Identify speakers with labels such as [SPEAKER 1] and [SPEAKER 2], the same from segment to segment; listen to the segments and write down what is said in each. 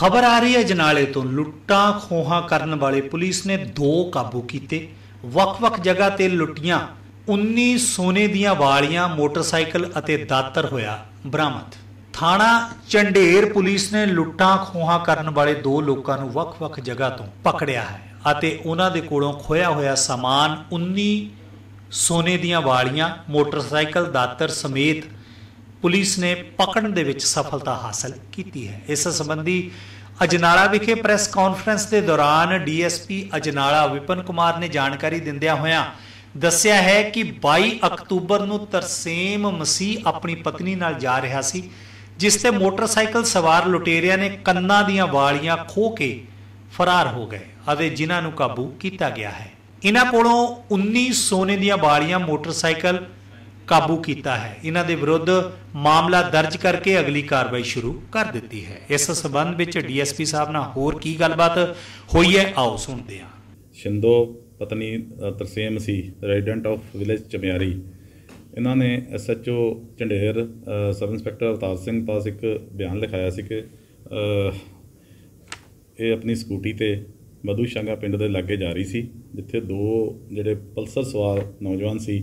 [SPEAKER 1] ਖਬਰ ਆ ਰਹੀ ਹੈ ਜਨਾਲੇ ਤੋਂ ਲੁੱਟਾਂ ਖੋਹਾਂ ਕਰਨ ਵਾਲੇ ਪੁਲਿਸ ਨੇ ਦੋ ਕਾਬੂ ਕੀਤੇ ਵੱਖ-ਵੱਖ ਜਗ੍ਹਾ ਤੇ ਲੁੱਟੀਆਂ 19 ਸੋਨੇ ਦੀਆਂ ਵਾਲੀਆਂ ਮੋਟਰਸਾਈਕਲ ਅਤੇ ਦਾਤਰ ਹੋਇਆ ਬਰਾਮਦ ਥਾਣਾ ਚੰਡੇਰ ਪੁਲਿਸ ਨੇ ਲੁੱਟਾਂ ਖੋਹਾਂ ਕਰਨ ਵਾਲੇ ਦੋ ਲੋਕਾਂ ਨੂੰ ਵੱਖ-ਵੱਖ ਜਗ੍ਹਾ ਤੋਂ ਪਕੜਿਆ ਹੈ ਅਤੇ ਉਹਨਾਂ ਦੇ ਕੋਲੋਂ ਖੋਇਆ ਹੋਇਆ ਸਮਾਨ 19 ਸੋਨੇ ਦੀਆਂ ਵਾਲੀਆਂ ਮੋਟਰਸਾਈਕਲ ਦਾਤਰ ਸਮੇਤ ਪੁਲਿਸ ਨੇ ਪਕੜਨ ਦੇ ਵਿੱਚ ਸਫਲਤਾ ਹਾਸਲ ਕੀਤੀ ਹੈ ਇਸ ਸੰਬੰਧੀ ਅਜਨਾਲਾ ਵਿਖੇ ਪ੍ਰੈਸ ਕਾਨਫਰੰਸ ਦੇ ਦੌਰਾਨ ਡੀਐਸਪੀ ਅਜਨਾਲਾ ਵਿਪਨ ਕੁਮਾਰ ਨੇ ਜਾਣਕਾਰੀ ਦਿੰਦਿਆਂ ਹੋਇਆਂ ਦੱਸਿਆ ਹੈ ਕਿ 22 ਅਕਤੂਬਰ ਨੂੰ ਤਰਸੇਮ ਮਸੀਹ ਆਪਣੀ ਪਤਨੀ ਨਾਲ ਜਾ ਰਿਹਾ ਸੀ ਜਿਸ ਤੇ ਮੋਟਰਸਾਈਕਲ ਸਵਾਰ ਲੁਟੇਰਿਆਂ ਨੇ ਕੰਨਾਂ ਦੀਆਂ ਵਾਲੀਆਂ ਖੋ ਕੇ ਫਰਾਰ ਹੋ ਗਏ ਅਤੇ ਜਿਨ੍ਹਾਂ ਨੂੰ ਕਾਬੂ ਕੀਤਾ ਗਿਆ ਹੈ ਇਹਨਾਂ ਕੋਲੋਂ 19 ਸੋਨੇ ਦੀਆਂ ਵਾਲੀਆਂ ਮੋਟਰਸਾਈਕਲ ਕਾਬੂ ਕੀਤਾ ਹੈ ਇਹਨਾਂ ਦੇ ਵਿਰੁੱਧ ਮਾਮਲਾ ਦਰਜ ਕਰਕੇ ਅਗਲੀ ਕਾਰਵਾਈ ਸ਼ੁਰੂ ਕਰ ਦਿੱਤੀ ਹੈ ਇਸ ਸਬੰਧ ਵਿੱਚ ਡੀਐਸਪੀ ਸਾਹਿਬ ਨਾਲ ਹੋਰ ਕੀ ਗੱਲਬਾਤ ਹੋਈ ਹੈ ਆਓ ਸੁਣਦੇ ਹਾਂ
[SPEAKER 2] ਸ਼ਿੰਦੋ ਪਤਨੀ ਤਰਸੇਮ ਸੀ ਰੈਜ਼ੀਡੈਂਟ ਆਫ ਵਿਲੇਜ ਚਮਿਆਰੀ ਇਹਨਾਂ ਨੇ SHO Jhander sub inspector Avtar Singh ਪਾਸ ਇੱਕ ਬਿਆਨ ਲਿਖਾਇਆ ਸੀ ਕਿ ਇਹ ਆਪਣੀ ਸਕੂਟੀ ਤੇ ਮਧੂ ਸ਼ੰਗਾ ਪਿੰਡ ਦੇ ਲਾਗੇ ਜਾ ਰਹੀ ਸੀ ਜਿੱਥੇ ਦੋ ਜਿਹੜੇ ਪਲਸਰ ਸਵਾਰ ਨੌਜਵਾਨ ਸੀ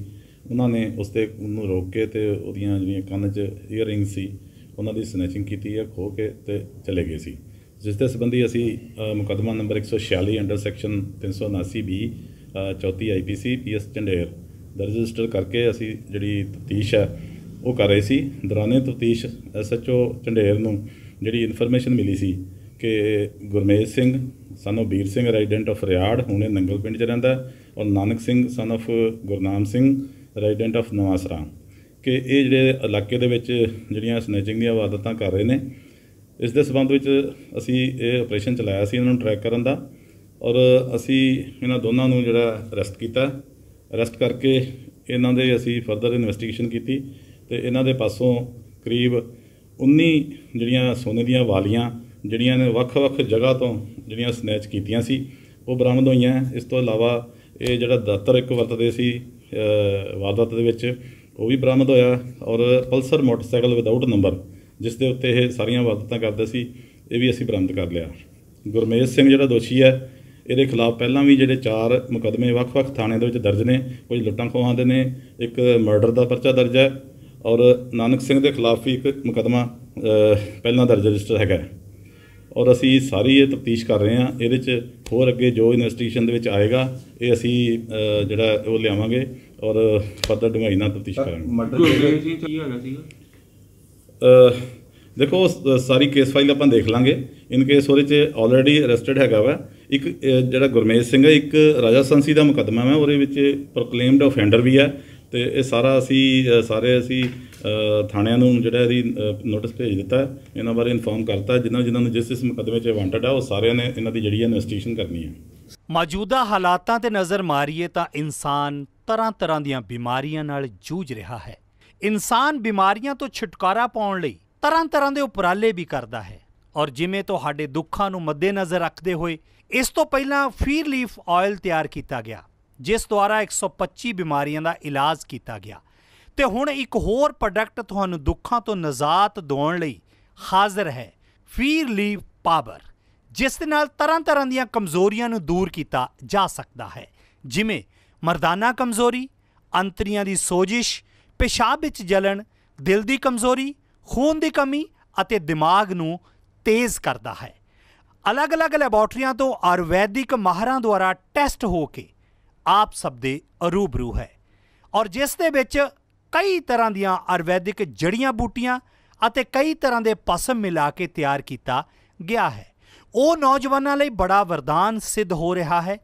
[SPEAKER 2] ਉਹਨਾਂ ਨੇ ਉਸ ਤੇ ਉਹਨੂੰ ਰੋਕ ਕੇ ਤੇ ਉਹਦੀਆਂ ਜਿਹੜੀਆਂ ਕੰਨ 'ਚ ਈਅਰਿੰਗ ਸੀ ਉਹਨਾਂ ਦੀ ਸਨੈਚਿੰਗ ਕੀਤੀ ਹੈ ਖੋ ਕੇ ਤੇ ਚਲੇ ਗਏ ਸੀ ਜਿਸ ਦੇ ਸੰਬੰਧੀ ਅਸੀਂ ਮੁਕਦਮਾ ਨੰਬਰ 146 ਅੰਡਰ ਸੈਕਸ਼ਨ 379 ਬੀ ਚੌਥੀ ਆਈਪੀਸੀ ਪੀਐਸ ਚੰਡੇਰ ਦਾ ਰਜਿਸਟਰ ਕਰਕੇ ਅਸੀਂ ਜਿਹੜੀ ਤਫਤੀਸ਼ ਹੈ ਉਹ ਕਰ ਰਹੇ ਸੀ ਦਰਾਨੇ ਤਫਤੀਸ਼ ਐਸਐਚਓ ਚੰਡੇਰ ਨੂੰ ਜਿਹੜੀ ਇਨਫੋਰਮੇਸ਼ਨ ਮਿਲੀ ਸੀ ਕਿ Gurmej Singh son of Bir Singh resident of Riar ਹੁਣੇ ਨੰਗਲ ਪਿੰਡ 'ਚ ਰਹਿੰਦਾ ਔਰ Nanak Singh son of Gurnam Singh resident of Nawasra ਕਿ ਇਹ ਜਿਹੜੇ ਇਲਾਕੇ ਦੇ ਵਿੱਚ ਜਿਹੜੀਆਂ ਸਨੈਚਿੰਗ ਦੀਆਂ ਵਾਰਦਾਤਾਂ ਕਰ ਰਹੇ ਨੇ ਇਸ ਦੇ ਸਬੰਧ ਵਿੱਚ ਅਸੀਂ ਇਹ ਆਪਰੇਸ਼ਨ ਚਲਾਇਆ ਸੀ ਇਹਨਾਂ ਨੂੰ ਟਰੈਕ ਕਰਨ ਦਾ ਔਰ ਅਸੀਂ ਇਹਨਾਂ ਦੋਨਾਂ ਨੂੰ ਜਿਹੜਾ ਅਰੈਸਟ ਕੀਤਾ ਅਰੈਸਟ ਕਰਕੇ ਇਹਨਾਂ ਦੇ ਅਸੀਂ ਫਰਦਰ ਇਨਵੈਸਟੀਗੇਸ਼ਨ ਕੀਤੀ ਤੇ ਇਹਨਾਂ ਦੇ ਪਾਸੋਂ ਕਰੀਬ 19 ਜਿਹੜੀਆਂ ਸੋਨੇ ਦੀਆਂ ਵਾਲੀਆਂ ਜਿਹੜੀਆਂ ਨੇ ਵੱਖ-ਵੱਖ ਜਗ੍ਹਾ ਤੋਂ ਜਿਹੜੀਆਂ ਸਨੈਚ ਕੀਤੀਆਂ ਸੀ ਉਹ ਬਰਾਮਦ ਹੋਈਆਂ ਇਸ ਤੋਂ ਇਲਾਵਾ ਇਹ ਜਿਹੜਾ ਦਾਤਰ ਇੱਕ ਵਰਤਦੇ ਸੀ ਵਾਰਦਾਤ ਦੇ ਵਿੱਚ ਉਹ ਵੀ ਬਰਾਮਦ ਹੋਇਆ ਔਰ ਪਲਸਰ ਮੋਟਰਸਾਈਕਲ ਵਿਦਆਊਟ ਨੰਬਰ ਜਿਸ ਦੇ ਉੱਤੇ ਇਹ ਸਾਰੀਆਂ ਵਾਰਦਾਤਾਂ ਕਰਦੇ ਸੀ ਇਹ ਵੀ ਅਸੀਂ ਬਰਾਮਦ ਕਰ ਲਿਆ ਗੁਰਮੇਸ਼ ਸਿੰਘ ਜਿਹੜਾ ਦੋਸ਼ੀ ਹੈ ਇਹਦੇ ਖਿਲਾਫ ਪਹਿਲਾਂ ਵੀ ਜਿਹੜੇ ਚਾਰ ਮੁਕਦਮੇ ਵੱਖ-ਵੱਖ ਥਾਣੇ ਦੇ ਵਿੱਚ ਦਰਜ ਨੇ ਕੁਝ ਲੁੱਟਾਂ ਖੋਹਾਂ ਦੇ ਨੇ ਇੱਕ ਮਰਡਰ ਦਾ ਪਰਚਾ ਦਰਜ ਹੈ ਔਰ ਨਾਨਕ ਸਿੰਘ ਦੇ ਖਿਲਾਫ ਵੀ ਇੱਕ ਮੁਕਦਮਾ ਪਹਿਲਾਂ ਦਰਜ ਰਜਿਸਟਰ ਹੈਗਾ ਔਰ ਅਸੀਂ ਸਾਰੀ ਇਹ ਤਫਤੀਸ਼ ਕਰ ਰਹੇ ਹਾਂ ਇਹਦੇ 'ਚ ਹੋਰ ਅੱਗੇ ਜੋ ਇਨਵੈਸਟੀਗੇਸ਼ਨ ਦੇ ਵਿੱਚ ਆਏਗਾ ਇਹ ਅਸੀਂ ਜਿਹੜਾ ਉਹ ਲਿਆਵਾਂਗੇ ਔਰ ਫਰਦਰ ਡੂੰਘਾਈ ਨਾਲ ਤਫਤੀਸ਼ ਕਰਾਂਗੇ ਮਰਡਰ ਕੀ
[SPEAKER 1] ਹੈਗਾ
[SPEAKER 2] ਸੀਗਾ ਦੇਖੋ ਸਾਰੀ ਕੇਸ ਫਾਈਲ ਆਪਾਂ ਦੇਖ ਲਾਂਗੇ ਇਨ ਕੇਸ ਉਹਦੇ 'ਚ ਆਲਰੇਡੀ ਅਰੈਸਟਡ ਹੈਗਾ ਵਾ ਇੱਕ ਜਿਹੜਾ ਗੁਰਮੇਜ ਸਿੰਘ ਹੈ ਇੱਕ ਰਾਜਾ ਸੰਸੀ ਦਾ ਮੁਕੱਦਮਾ ਹੈ ਉਹਦੇ ਵਿੱਚ ਪ੍ਰੋਕਲੇਮਡ ਆਫੈਂਡਰ ਵੀ ਹੈ ਤੇ ਇਹ ਸਾਰਾ ਅਸੀਂ ਸਾਰੇ ਅਸੀਂ ਥਾਣਿਆਂ ਨੂੰ ਜਿਹੜਾ ਇਹਦੀ ਨੋਟਿਸ ਭੇਜ ਦਿੱਤਾ ਇਹਨਾਂ ਬਾਰੇ ਇਨਫੋਰਮ ਕਰਤਾ ਜਿਨ੍ਹਾਂ ਜਿਨ੍ਹਾਂ ਨੂੰ ਜਿਸ ਇਸ ਮੁਕਦਮੇ 'ਚ ਵਾਂਟਡ ਆ ਉਹ ਸਾਰਿਆਂ ਨੇ ਇਹਨਾਂ ਦੀ ਜਿਹੜੀ ਇਨਵੈਸਟੀਗੇਸ਼ਨ ਕਰਨੀ ਹੈ
[SPEAKER 1] ਮੌਜੂਦਾ ਹਾਲਾਤਾਂ ਤੇ ਨਜ਼ਰ ਮਾਰੀਏ ਤਾਂ ਇਨਸਾਨ ਤਰ੍ਹਾਂ ਤਰ੍ਹਾਂ ਦੀਆਂ ਬਿਮਾਰੀਆਂ ਨਾਲ ਜੂਝ ਰਿਹਾ ਹੈ ਇਨਸਾਨ ਬਿਮਾਰੀਆਂ ਤੋਂ ਛੁਟਕਾਰਾ ਪਾਉਣ ਲਈ ਤਰ੍ਹਾਂ ਤਰ੍ਹਾਂ ਦੇ ਉਪਰਾਲੇ ਵੀ ਕਰਦਾ ਹੈ ਔਰ ਜਿਵੇਂ ਤੁਹਾਡੇ ਦੁੱਖਾਂ ਨੂੰ ਮੱਦੇਨਜ਼ਰ ਰੱਖਦੇ ਹੋਏ ਇਸ ਤੋਂ ਪਹਿਲਾਂ ਫੀਰ ਲੀਫ ਆਇਲ ਤਿਆਰ ਕੀਤਾ ਗਿਆ ਜਿਸ ਦੁਆਰਾ 125 ਬਿਮਾਰੀਆਂ ਦਾ ਇਲਾਜ ਕੀਤਾ ਗਿਆ ਤੇ ਹੁਣ ਇੱਕ ਹੋਰ ਪ੍ਰੋਡਕਟ ਤੁਹਾਨੂੰ ਦੁੱਖਾਂ ਤੋਂ ਨਜ਼ਾਤ ਦਿਵਾਉਣ ਲਈ ਹਾਜ਼ਰ ਹੈ ਫੀਰ ਲੀਵ ਪਾਵਰ ਜਿਸ ਦੇ ਨਾਲ ਤਰ੍ਹਾਂ ਤਰ੍ਹਾਂ ਦੀਆਂ ਕਮਜ਼ੋਰੀਆਂ ਨੂੰ ਦੂਰ ਕੀਤਾ ਜਾ ਸਕਦਾ ਹੈ ਜਿਵੇਂ ਮਰਦਾਨਾ ਕਮਜ਼ੋਰੀ ਅੰਤਰੀਆਂ ਦੀ ਸੋਜਿਸ਼ ਪਿਸ਼ਾਬ ਵਿੱਚ ਜਲਣ ਦਿਲ ਦੀ ਕਮਜ਼ੋਰੀ ਖੂਨ ਦੀ ਕਮੀ ਅਤੇ ਦਿਮਾਗ ਨੂੰ ਤੇਜ਼ ਕਰਦਾ ਹੈ ਅਲੱਗ-ਅਲੱਗ ਲੈਬਾਰਟਰੀਆਂ ਤੋਂ ਆਯੁਰਵੈਦਿਕ ਮਾਹਰਾਂ ਦੁਆਰਾ ਟੈਸਟ ਹੋ ਕੇ ਆਪ ਸਭ ਦੇ ਅਰੂਬਰੂ ਹੈ ਔਰ ਜਿਸ ਦੇ ਵਿੱਚ ਕਈ ਤਰ੍ਹਾਂ ਦੀਆਂ ਆਯੁਰਵੈਦਿਕ ਜੜੀਆਂ ਬੂਟੀਆਂ ਅਤੇ ਕਈ ਤਰ੍ਹਾਂ ਦੇ ਪਸਮ ਮਿਲਾ ਕੇ ਤਿਆਰ ਕੀਤਾ ਗਿਆ ਹੈ ਉਹ ਨੌਜਵਾਨਾਂ ਲਈ ਬੜਾ ਵਰਦਾਨ ਸਿੱਧ ਹੋ ਰਿਹਾ ਹੈ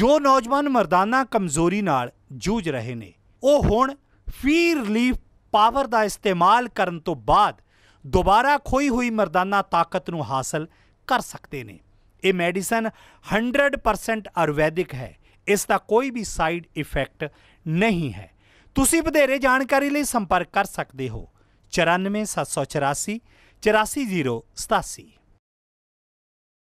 [SPEAKER 1] ਜੋ ਨੌਜਵਾਨ ਮਰਦਾਨਾ ਕਮਜ਼ੋਰੀ ਨਾਲ ਜੂਝ ਰਹੇ ਨੇ ਉਹ ਹੁਣ ਫੀ ਲੀਫ ਪਾਵਰ ਦਾ ਇਸਤੇਮਾਲ ਕਰਨ ਤੋਂ ਬਾਅਦ ਦੁਬਾਰਾ ਖੋਈ ਹੋਈ ਮਰਦਾਨਾ ਤਾਕਤ ਨੂੰ ਹਾਸਲ ਕਰ ਸਕਦੇ ਨੇ ਇਹ ਮੈਡੀਸਨ 100% ਆਯੁਰਵੈਦਿਕ ਹੈ ਇਸ ਦਾ ਕੋਈ ਵੀ ਸਾਈਡ ਇਫੈਕਟ ਨਹੀਂ ਹੈ ਤੁਸੀਂ ਵਧੇਰੇ ਜਾਣਕਾਰੀ ਲਈ ਸੰਪਰਕ ਕਰ ਸਕਦੇ ਹੋ 9474844087